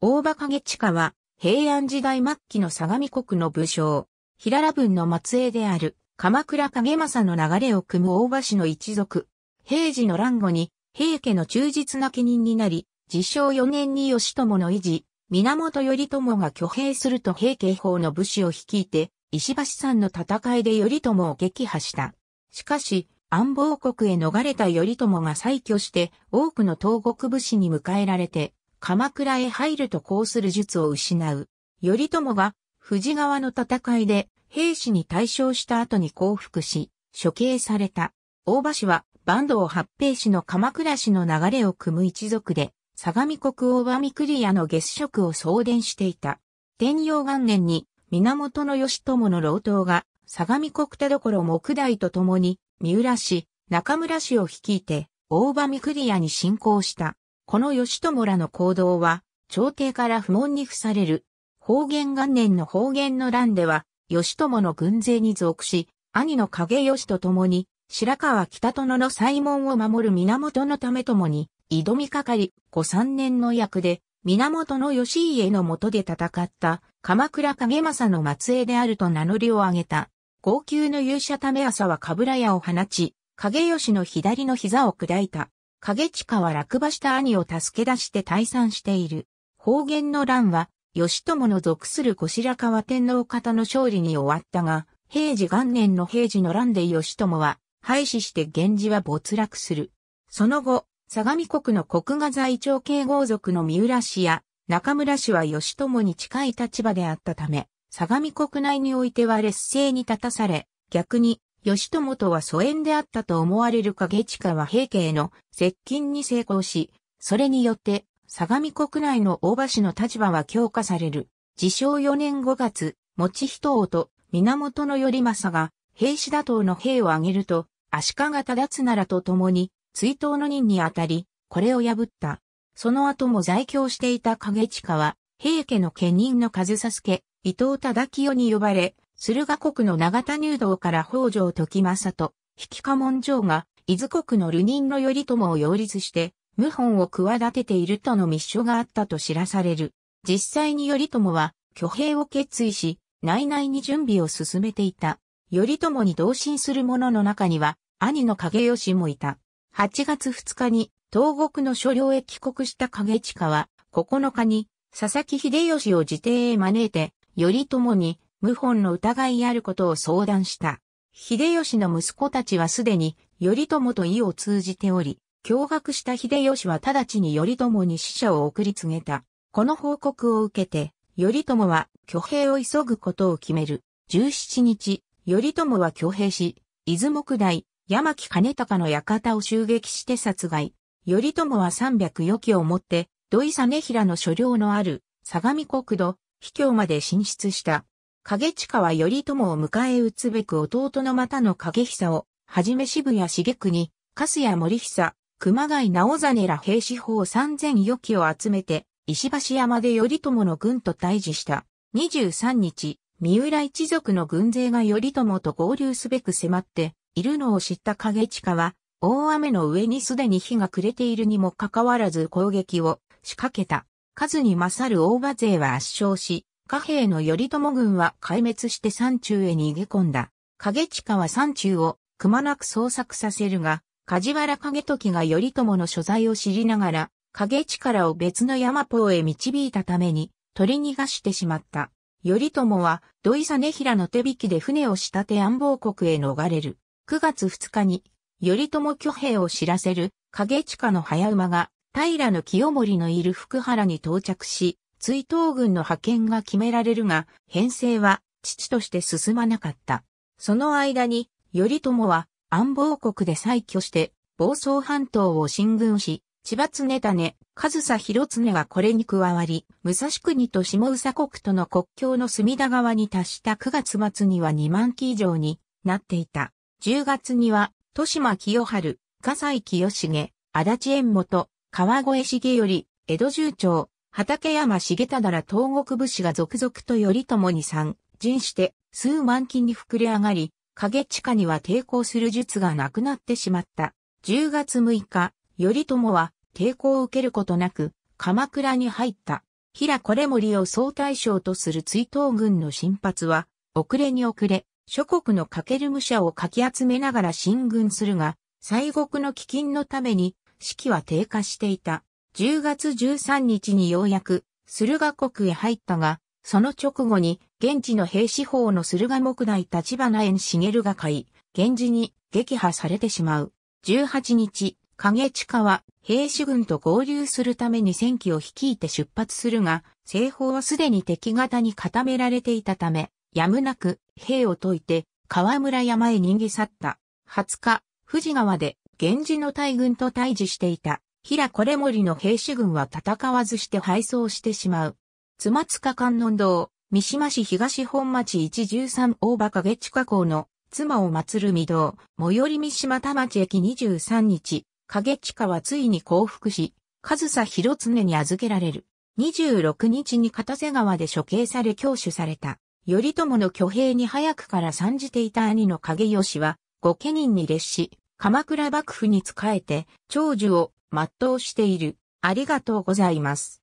大場影近は、平安時代末期の相模国の武将、平良分の末裔である、鎌倉影政の流れを組む大場氏の一族、平治の乱後に、平家の忠実な家人になり、自称4年に義朝の維持、源頼朝が挙兵すると平家法の武士を率いて、石橋山の戦いで頼朝を撃破した。しかし、安房国へ逃れた頼朝が再挙して、多くの東国武士に迎えられて、鎌倉へ入るとこうする術を失う。頼朝が、富士川の戦いで、兵士に対象した後に降伏し、処刑された。大場氏は、坂東八平氏の鎌倉氏の流れを組む一族で、相模国大場御栗の月食を送電していた。天陽元年に、源義朝の老頭が、相模国田所木大と共に、三浦氏、中村氏を率いて、大場御栗に侵攻した。この義朝らの行動は、朝廷から不問に付される。方言元年の方言の乱では、義朝の軍勢に属し、兄の影義と共に、白川北殿の西門を守る源のため共に、挑みかかり、5。3年の役で、源義家の下で戦った、鎌倉影正の末裔であると名乗りを上げた。号泣の勇者ため朝はかぶら屋を放ち、影義の左の膝を砕いた。影近は落馬した兄を助け出して退散している。方言の乱は、義朝の属する後白河天皇方の勝利に終わったが、平治元年の平治の乱で義朝は、廃止して源氏は没落する。その後、相模国の国画在長系合族の三浦氏や中村氏は義朝に近い立場であったため、相模国内においては劣勢に立たされ、逆に義友とは疎遠であったと思われる影近は平家への接近に成功し、それによって相模国内の大橋の立場は強化される。自称4年5月、持人と源頼政が兵士打倒の兵を挙げると、足利忠綱らと共に追悼の任にあたり、これを破った。その後も在京していた影近は、平家の家人の数佐助、伊藤忠清に呼ばれ、駿河国の長田入道から北条時政と、引家門城が、伊豆国の流人の頼朝を擁立して、謀反を企てているとの密書があったと知らされる。実際に頼朝は、挙兵を決意し、内々に準備を進めていた。頼朝に同心する者の中には、兄の影義もいた。8月2日に、東国の所領へ帰国した影近は、9日に、佐々木秀吉を自邸へ招いて、頼朝に、謀反の疑いあることを相談した。秀吉の息子たちはすでに、頼朝と意を通じており、驚愕した秀吉は直ちに頼朝に使者を送り告げた。この報告を受けて、頼朝は挙兵を急ぐことを決める。17日、頼朝は挙兵し、出雲大代、山木兼隆の館を襲撃して殺害。頼朝は300余機をもって、土井実平の所領のある、相模国土、秘境まで進出した。影近は頼朝を迎え撃つべく弟の又の影久を、はじめ渋谷茂国、粕谷森久、熊谷直実ら兵士法三千余機を集めて、石橋山で頼朝の軍と対峙した。23日、三浦一族の軍勢が頼朝と合流すべく迫って、いるのを知った影近は、大雨の上にすでに火が暮れているにもかかわらず攻撃を仕掛けた。数に勝る大場勢は圧勝し、貨幣の頼朝軍は壊滅して山中へ逃げ込んだ。影近は山中をくまなく捜索させるが、梶原景時が頼朝の所在を知りながら、影力を別の山方へ導いたために、取り逃がしてしまった。頼朝は土井実平の手引きで船を仕立て安房国へ逃れる。9月2日に、頼朝挙兵を知らせる影近の早馬が、平清盛のいる福原に到着し、追悼軍の派遣が決められるが、編成は父として進まなかった。その間に、頼朝は安房国で再挙して、房総半島を進軍し、千葉常種、上総広常がこれに加わり、武蔵国と下宇佐国との国境の隅田川に達した9月末には2万機以上になっていた。10月には、豊島清春、笠井清重、足立縁元、川越重より、江戸重長、畠山重忠ら東国武士が続々と頼朝に参陣して数万金に膨れ上がり、影地下には抵抗する術がなくなってしまった。10月6日、頼朝は抵抗を受けることなく、鎌倉に入った。平これ森を総大将とする追悼軍の進発は、遅れに遅れ、諸国のかける武者をかき集めながら進軍するが、西国の飢饉のために、士気は低下していた。10月13日にようやく、駿河国へ入ったが、その直後に、現地の兵士法の駿河木内立花園茂が買い、源氏に撃破されてしまう。18日、影地下は兵士軍と合流するために戦機を率いて出発するが、西方はすでに敵方に固められていたため、やむなく兵を解いて河村山へ逃げ去った。20日、富士川で源氏の大軍と対峙していた平これ森の兵士軍は戦わずして敗走してしまう。妻塚観音堂、三島市東本町一十三大馬影地下港の妻を祀る御堂、最寄り三島田町駅23日、影地下はついに降伏し、上佐広常に預けられる。26日に片瀬川で処刑され教取された。頼朝の挙兵に早くから参じていた兄の影義は、御家人に列し、鎌倉幕府に仕えて、長寿を全うしている。ありがとうございます。